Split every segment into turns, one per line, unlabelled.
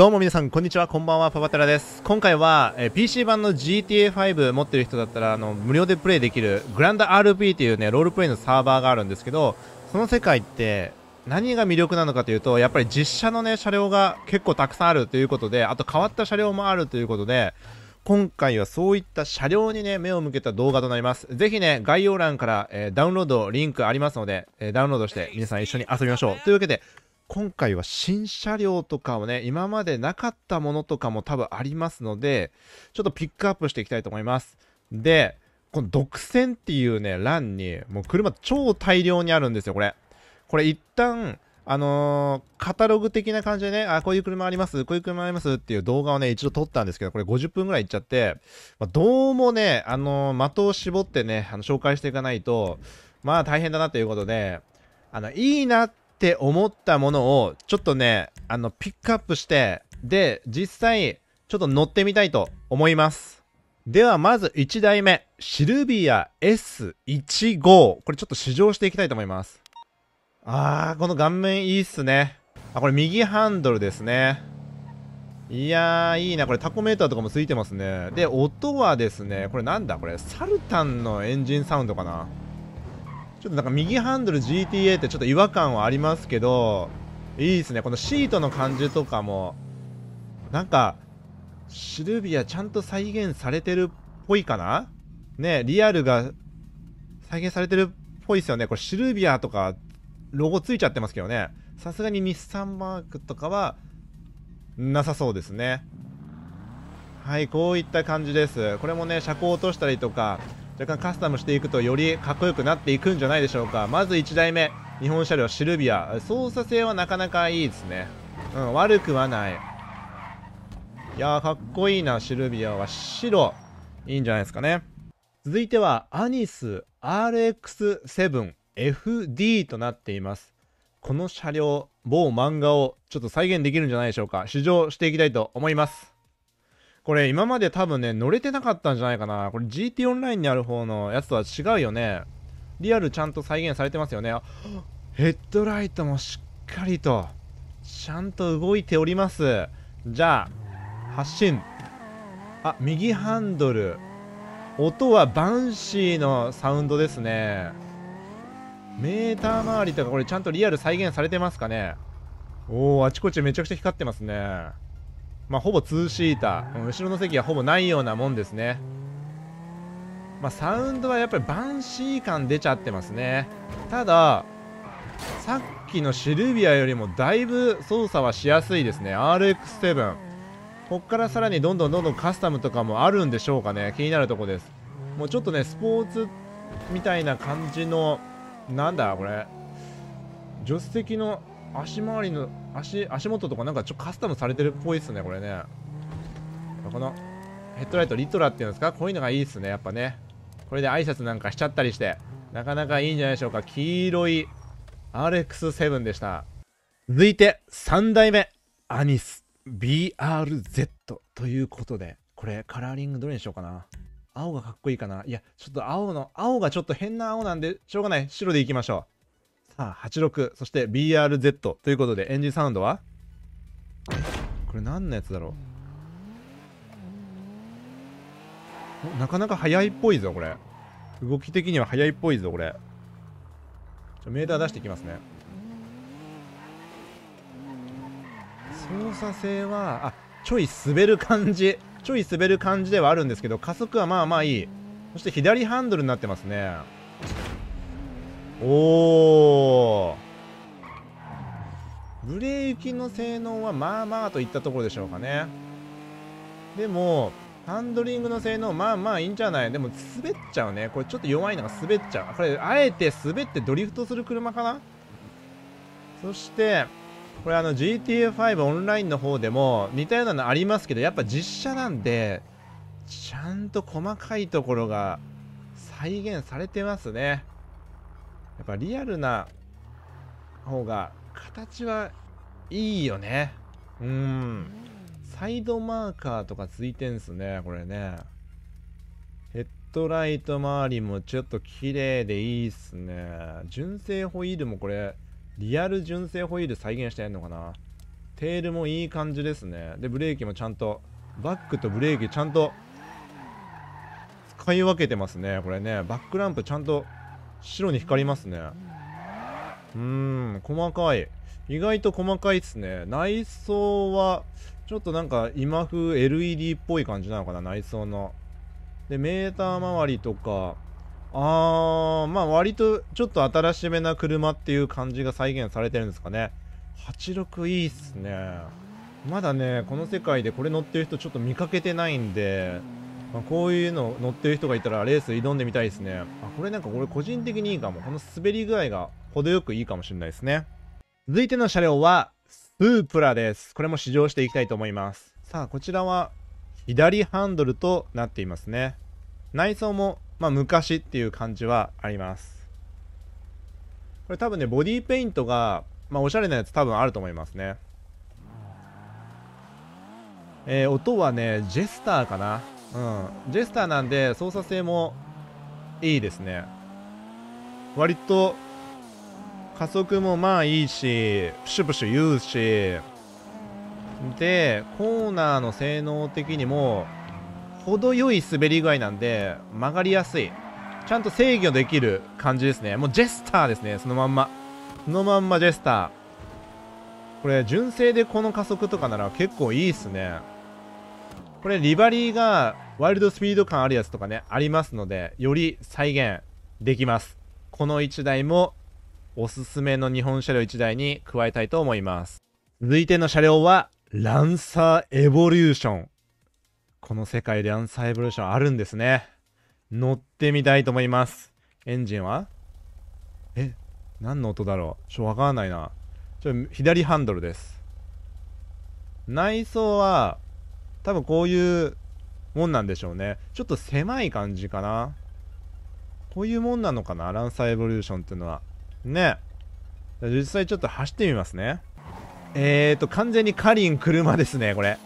どうも皆さん、こんにちは。こんばんは。パパテラです。今回は、え PC 版の GTA5 持ってる人だったら、あの、無料でプレイできる、グランド RP っていうね、ロールプレイのサーバーがあるんですけど、その世界って、何が魅力なのかというと、やっぱり実写のね、車両が結構たくさんあるということで、あと変わった車両もあるということで、今回はそういった車両にね、目を向けた動画となります。ぜひね、概要欄から、えー、ダウンロードリンクありますので、えー、ダウンロードして皆さん一緒に遊びましょう。というわけで、今回は新車両とかをね、今までなかったものとかも多分ありますので、ちょっとピックアップしていきたいと思います。で、この独占っていうね、欄に、もう車超大量にあるんですよ、これ。これ一旦、あのー、カタログ的な感じでね、あ、こういう車あります、こういう車ありますっていう動画をね、一度撮ったんですけど、これ50分ぐらいいっちゃって、まあ、どうもね、あのー、的を絞ってね、あの紹介していかないと、まあ大変だなということで、あの、いいなっって思ったものを、ちょっとね、あの、ピックアップして、で、実際、ちょっと乗ってみたいと思います。では、まず1台目。シルビア S15。これちょっと試乗していきたいと思います。あー、この顔面いいっすね。あ、これ右ハンドルですね。いやー、いいな。これタコメーターとかもついてますね。で、音はですね、これなんだこれ、サルタンのエンジンサウンドかなちょっとなんか右ハンドル GTA ってちょっと違和感はありますけど、いいですね。このシートの感じとかも、なんか、シルビアちゃんと再現されてるっぽいかなね、リアルが再現されてるっぽいですよね。これシルビアとか、ロゴついちゃってますけどね。さすがに日産マークとかは、なさそうですね。はい、こういった感じです。これもね、車高落としたりとか、若干カスタムしていくとよりかっこよくなっていくんじゃないでしょうかまず1台目日本車両シルビア操作性はなかなかいいですねうん悪くはないいやーかっこいいなシルビアは白いいんじゃないですかね続いてはアニス RX7FD となっていますこの車両某漫画をちょっと再現できるんじゃないでしょうか試乗していきたいと思いますこれ今まで多分ね、乗れてなかったんじゃないかな。これ GT オンラインにある方のやつとは違うよね。リアルちゃんと再現されてますよね。ヘッドライトもしっかりと、ちゃんと動いております。じゃあ、発進。あ、右ハンドル。音はバンシーのサウンドですね。メーター周りとかこれちゃんとリアル再現されてますかねおおあちこちめちゃくちゃ光ってますね。まあ、ほぼ2シーター、後ろの席はほぼないようなもんですね。まあ、サウンドはやっぱりバンシー感出ちゃってますね。ただ、さっきのシルビアよりもだいぶ操作はしやすいですね。RX7。こっからさらにどんどんどんどんカスタムとかもあるんでしょうかね。気になるとこです。もうちょっとね、スポーツみたいな感じの、なんだこれ。助手席の足回りの足、足元とかなんかちょカスタムされてるっぽいっすね、これね。このヘッドライト、リトラっていうんですかこういうのがいいっすね、やっぱね。これで挨拶なんかしちゃったりして、なかなかいいんじゃないでしょうか。黄色い RX7 でした。続いて、3代目、アニス BRZ ということで、これカラーリングどれにしようかな。青がかっこいいかな。いや、ちょっと青の、青がちょっと変な青なんで、しょうがない。白でいきましょう。さあ、86、そして BRZ ということで、エンジンサウンドはこれ何のやつだろうなかなか速いっぽいぞ、これ。動き的には速いっぽいぞ、これ。メーター出していきますね。操作性は、あ、ちょい滑る感じ。ちょい滑る感じではあるんですけど、加速はまあまあいい。そして左ハンドルになってますね。おおブレーキの性能はまあまあといったところでしょうかねでもハンドリングの性能まあまあいいんじゃないでも滑っちゃうねこれちょっと弱いのが滑っちゃうこれあえて滑ってドリフトする車かなそしてこれあの GTA5 オンラインの方でも似たようなのありますけどやっぱ実写なんでちゃんと細かいところが再現されてますねやっぱリアルな方が形はいいよねうんサイドマーカーとかついてんすねこれねヘッドライト周りもちょっと綺麗でいいっすね純正ホイールもこれリアル純正ホイール再現してんのかなテールもいい感じですねでブレーキもちゃんとバックとブレーキちゃんと使い分けてますねこれねバックランプちゃんと白に光りますねうーん細かい意外と細かいっすね内装はちょっとなんか今風 LED っぽい感じなのかな内装のでメーター周りとかあーまあ割とちょっと新しめな車っていう感じが再現されてるんですかね86いいっすねまだねこの世界でこれ乗ってる人ちょっと見かけてないんでまあ、こういうの乗ってる人がいたらレース挑んでみたいですね。あこれなんか俺個人的にいいかも。この滑り具合が程よくいいかもしれないですね。続いての車両は、スープラです。これも試乗していきたいと思います。さあ、こちらは左ハンドルとなっていますね。内装も、まあ、昔っていう感じはあります。これ多分ね、ボディペイントが、まあ、おしゃれなやつ多分あると思いますね。えー、音はね、ジェスターかな。うん、ジェスターなんで操作性もいいですね割と加速もまあいいしプシュプシュ言うしでコーナーの性能的にも程よい滑り具合なんで曲がりやすいちゃんと制御できる感じですねもうジェスターですねそのまんまそのまんまジェスターこれ純正でこの加速とかなら結構いいっすねこれリバリーがワイルドスピード感あるやつとかね、ありますので、より再現できます。この1台もおすすめの日本車両1台に加えたいと思います。続いての車両は、ランサーエボリューション。この世界でランサーエボリューションあるんですね。乗ってみたいと思います。エンジンはえ、何の音だろうちょ、わからないな。ちょ、左ハンドルです。内装は、多分こういうもんなんでしょうね。ちょっと狭い感じかな。こういうもんなのかな、ランサーエボリューションっていうのは。ね。実際ちょっと走ってみますね。えーと、完全にカリン車ですね、これ。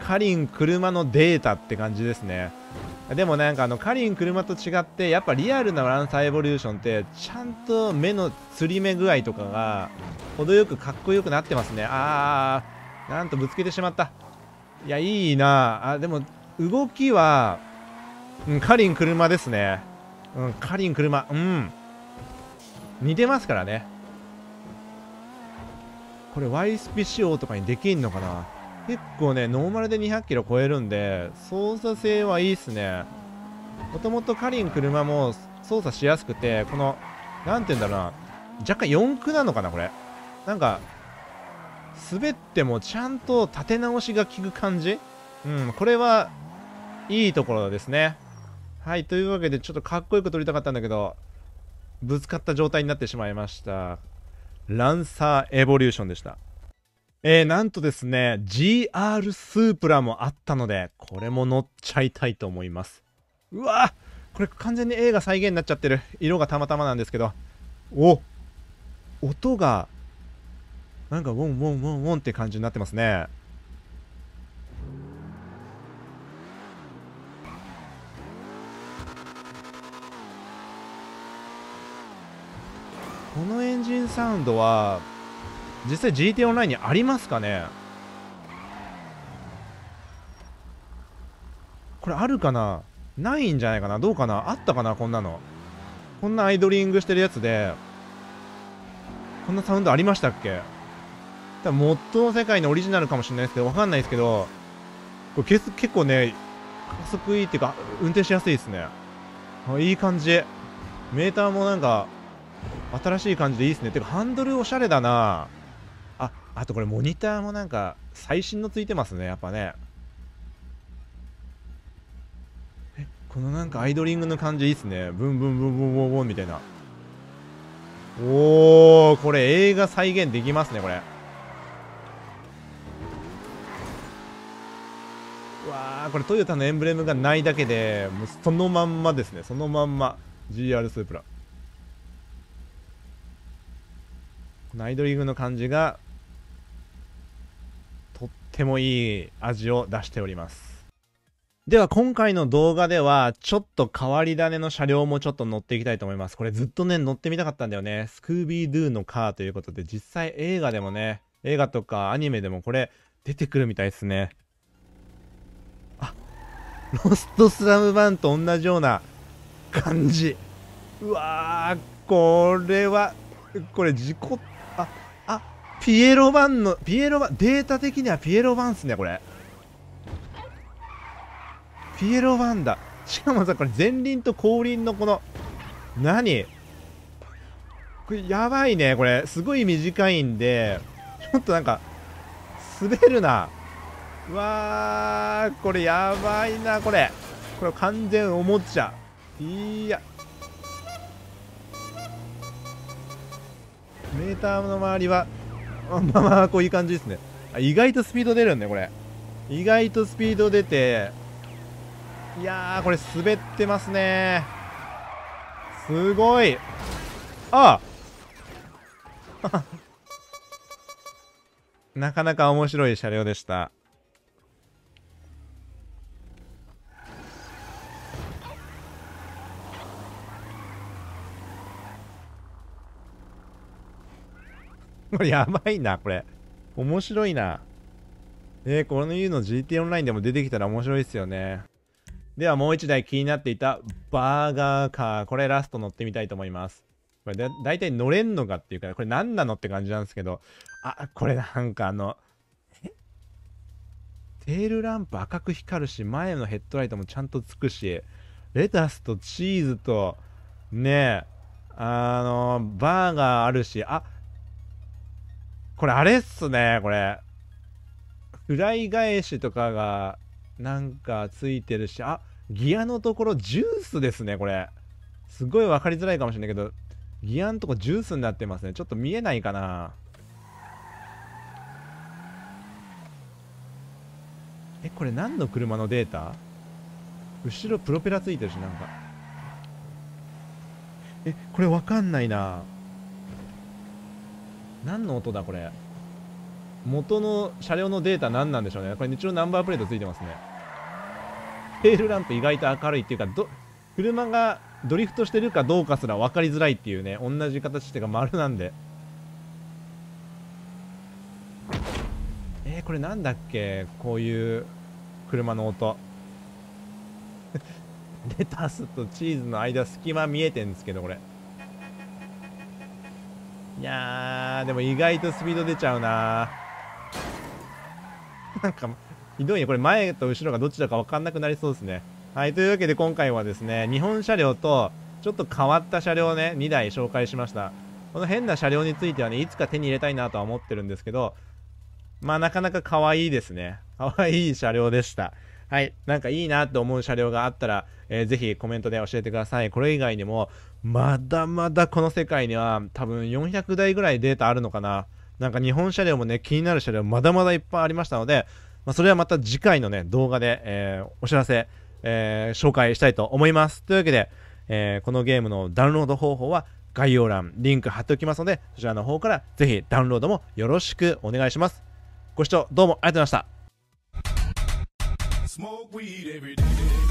カリン車のデータって感じですね。でもなんかあの、カリン車と違って、やっぱリアルなランサーエボリューションって、ちゃんと目のつり目具合とかが、程よくかっこよくなってますね。あー、なんとぶつけてしまった。いや、いいなあ、でも、動きは、うん、カリン車ですね。うん、カリン車。うん。似てますからね。これ、ワイスピ仕様とかにできんのかな結構ね、ノーマルで200キロ超えるんで、操作性はいいっすね。もともとカリン車も操作しやすくて、この、なんて言うんだろうな、若干四駆なのかな、これ。なんか、滑ってもちゃんと立て直しが効く感じうん、これはいいところですね。はい、というわけでちょっとかっこよく撮りたかったんだけど、ぶつかった状態になってしまいました。ランサーエボリューションでした。えー、なんとですね、GR スープラもあったので、これも乗っちゃいたいと思います。うわこれ完全に映画再現になっちゃってる。色がたまたまなんですけど。お音がなんかウォンウォンウォンウォンって感じになってますねこのエンジンサウンドは実際 GT オンラインにありますかねこれあるかなないんじゃないかなどうかなあったかなこんなのこんなアイドリングしてるやつでこんなサウンドありましたっけ多分モッドの世界のオリジナルかもしれないですけど、わかんないですけど、これ結結構ね、加速いいっていうか、運転しやすいですね。あいい感じ。メーターもなんか、新しい感じでいいですね。てか、ハンドルおしゃれだなあ、あとこれモニターもなんか、最新のついてますね、やっぱね。え、このなんかアイドリングの感じいいっすね。ブンブンブンブンブンブンみたいな。おー、これ映画再現できますね、これ。あこれトヨタのエンブレムがないだけでもうそのまんまですねそのまんま GR スープラこのアイドリングの感じがとってもいい味を出しておりますでは今回の動画ではちょっと変わり種の車両もちょっと乗っていきたいと思いますこれずっとね乗ってみたかったんだよねスクービードゥのカーということで実際映画でもね映画とかアニメでもこれ出てくるみたいですねロストスラム版と同じような感じ。うわー、これは、これ事故あ、あ、ピエロ版の、ピエロ版、データ的にはピエロ版っすね、これ。ピエロ版だ。しかもさ、これ前輪と後輪のこの、何これやばいね、これ。すごい短いんで、ちょっとなんか、滑るな。うわーこれやばいなこれこれ完全おもちゃいやメーターの周りはまあまあこういう感じですね意外とスピード出るんだこれ意外とスピード出ていやーこれ滑ってますねすごいああ なかなか面白い車両でしたこれやばいな、これ。面白いな。えー、この U の GT オンラインでも出てきたら面白いですよね。ではもう一台気になっていたバーガーカー。これラスト乗ってみたいと思います。これだいたい乗れんのかっていうか、これ何なのって感じなんですけど、あ、これなんかあの、テールランプ赤く光るし、前のヘッドライトもちゃんとつくし、レタスとチーズと、ねえ、あのバーガーあるし、あ、これあれっすね、これ。フライ返しとかがなんかついてるし、あ、ギアのところジュースですね、これ。すごいわかりづらいかもしれないけど、ギアのとこジュースになってますね。ちょっと見えないかな。え、これ何の車のデータ後ろプロペラついてるし、なんか。え、これわかんないな。何の音だこれ元の車両のデータ何なんでしょうねこれ一応ナンバープレートついてますねテールランプ意外と明るいっていうか車がドリフトしてるかどうかすら分かりづらいっていうね同じ形っていうか丸なんでえー、これなんだっけこういう車の音 レタスとチーズの間隙間見えてんですけどこれいやー、でも意外とスピード出ちゃうな なんか、ひどいね。これ前と後ろがどっちだかわかんなくなりそうですね。はい、というわけで今回はですね、日本車両と、ちょっと変わった車両をね、2台紹介しました。この変な車両についてはね、いつか手に入れたいなとは思ってるんですけど、まあなかなか可愛いですね。可愛い車両でした。はい、なんかいいなと思う車両があったら、えー、ぜひコメントで教えてください。これ以外にも、まだまだこの世界には多分400台ぐらいデータあるのかな。なんか日本車両もね、気になる車両まだまだいっぱいありましたので、まあ、それはまた次回のね、動画で、えー、お知らせ、えー、紹介したいと思います。というわけで、えー、このゲームのダウンロード方法は概要欄、リンク貼っておきますので、そちらの方からぜひダウンロードもよろしくお願いします。ご視聴どうもありがとうございました。Smoke weed every day.